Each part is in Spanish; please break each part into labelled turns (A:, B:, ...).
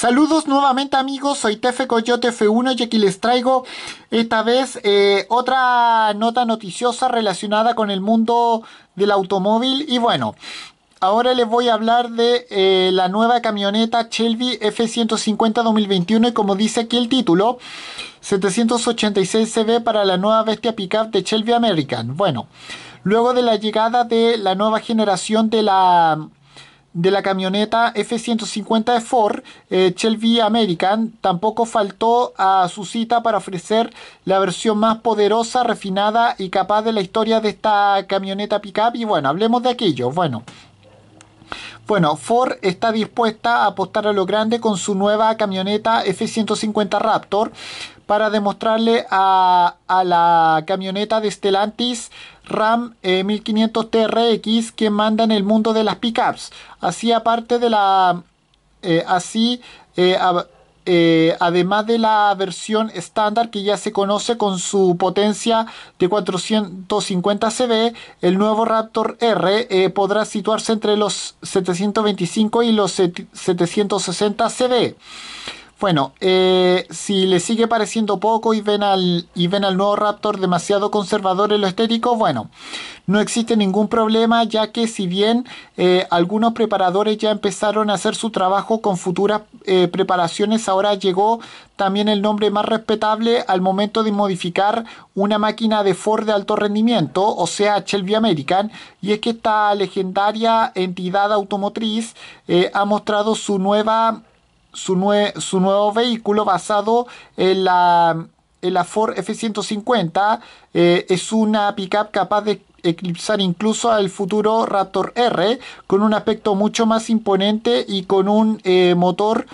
A: Saludos nuevamente amigos, soy Tefe Coyote F1 y aquí les traigo esta vez eh, otra nota noticiosa relacionada con el mundo del automóvil y bueno, ahora les voy a hablar de eh, la nueva camioneta Shelby F150 2021 y como dice aquí el título, 786 CV para la nueva bestia pickup de Shelby American. Bueno, luego de la llegada de la nueva generación de la de la camioneta F-150 de Ford, eh, Shelby American, tampoco faltó a su cita para ofrecer la versión más poderosa, refinada y capaz de la historia de esta camioneta pickup. Y bueno, hablemos de aquello. Bueno, bueno, Ford está dispuesta a apostar a lo grande con su nueva camioneta F-150 Raptor, para demostrarle a, la camioneta de Stellantis Ram 1500 eh, TRX que manda en el mundo de las pickups. Así aparte de la... Eh, así... Eh, además de la versión estándar que ya se conoce con su potencia de 450 CV, el nuevo Raptor R podrá situarse entre los 725 y los 760 CV. Bueno, eh, si le sigue pareciendo poco y ven, al, y ven al nuevo Raptor demasiado conservador en lo estético, bueno, no existe ningún problema ya que si bien eh, algunos preparadores ya empezaron a hacer su trabajo con futuras eh, preparaciones, ahora llegó también el nombre más respetable al momento de modificar una máquina de Ford de alto rendimiento, o sea, Shelby American, y es que esta legendaria entidad automotriz ha mostrado su nueva su, nuevo vehículo basado en la, Ford F-150. Eh, es una pickup capaz de eclipsar incluso al futuro Raptor R con un aspecto mucho más imponente y con un eh, motor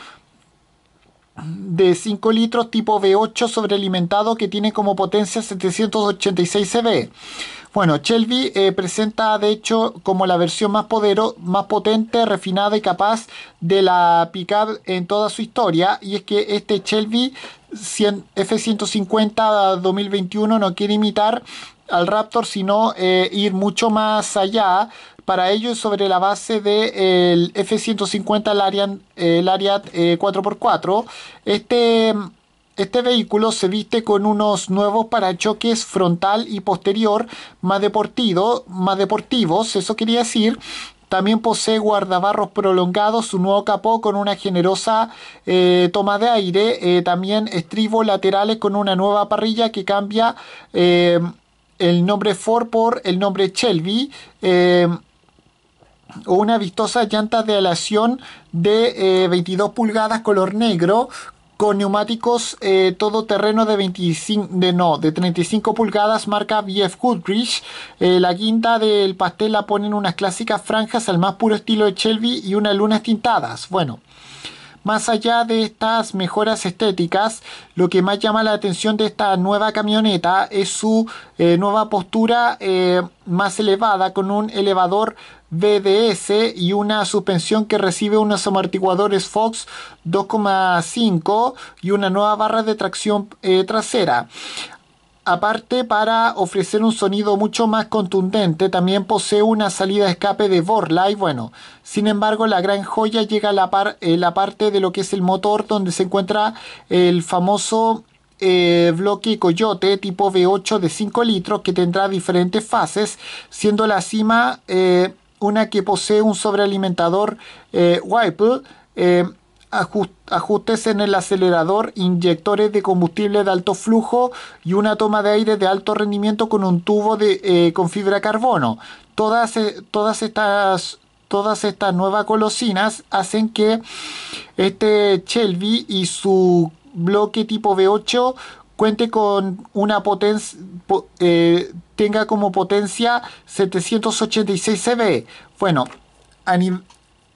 A: de 5 litros tipo V8 sobrealimentado que tiene como potencia 786 CV. Bueno, Shelby eh, presenta de hecho como la versión más, poderosa, más potente, refinada y capaz de la Picard en toda su historia. Y es que este Shelby F-150 2021 no quiere imitar al Raptor, sino eh, ir mucho más allá. Para ello, sobre la base del F-150 eh, Lariat, Lariat 4x4, este este vehículo se viste con unos nuevos parachoques frontal y posterior más, más deportivos, eso quería decir, también posee guardabarros prolongados, su nuevo capó con una generosa eh, toma de aire, eh, también estribos laterales con una nueva parrilla que cambia eh, el nombre Ford por el nombre Shelby. una vistosa llanta de alación de 22 pulgadas color negro con neumáticos eh, todo terreno de 25 de no de 35 pulgadas marca BF Goodrich eh, la guinda del pastel la ponen unas clásicas franjas al más puro estilo de Shelby y unas lunas tintadas bueno más allá de estas mejoras estéticas, lo que más llama la atención de esta nueva camioneta es su eh, nueva postura eh, más elevada con un elevador BDS y una suspensión que recibe unos amortiguadores Fox 2,5 y una nueva barra de tracción eh, trasera aparte para ofrecer un sonido mucho más contundente, también posee una salida de escape de Borla y bueno, sin embargo la gran joya llega a la, eh, parte de lo que es el motor donde se encuentra el famoso eh, bloque Coyote tipo V8 de 5 litros que tendrá diferentes fases, siendo la cima eh, una que posee un sobrealimentador eh, Wipe, ajustes en el acelerador, inyectores de combustible de alto flujo y una toma de aire de alto rendimiento con un tubo de, eh, con fibra carbono. Todas, eh, todas, estas, todas estas nuevas colosinas hacen que este Shelby y su bloque tipo V8 cuente con una potencia eh, tenga como potencia 786 cb bueno a, nivel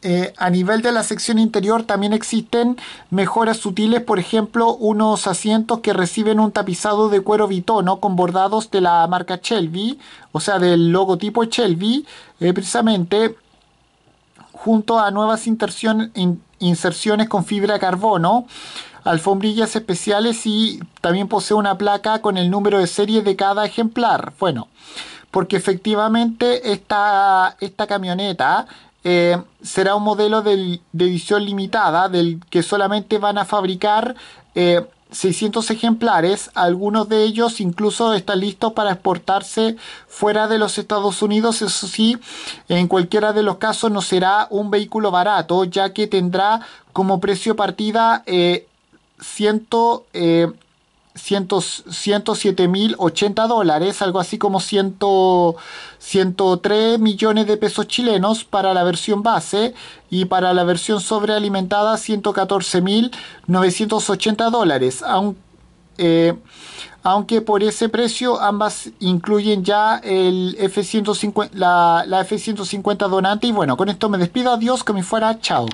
A: eh, a nivel de la sección interior también existen mejoras sutiles, por ejemplo, unos asientos que reciben un tapizado de cuero bitono con bordados de la marca Shelby, o sea, del logotipo Shelby, eh, precisamente, junto a nuevas inserciones con fibra de carbono, alfombrillas especiales y también posee una placa con el número de serie de cada ejemplar. Bueno, porque efectivamente esta camioneta eh, será un modelo de edición limitada, del que solamente van a fabricar 600 eh, ejemplares, algunos de ellos incluso están listos para exportarse fuera de los Estados Unidos, eso sí, en cualquiera de los casos no será un vehículo barato, ya que tendrá como precio partida 100... Eh, 107.080 dólares, algo así como 103 millones de pesos chilenos para la versión base y para la versión sobrealimentada 114.980 dólares, aunque, eh, aunque por ese precio ambas incluyen ya el F -150, la, la F-150 donante y bueno, con esto me despido, adiós, que me fuera, chao.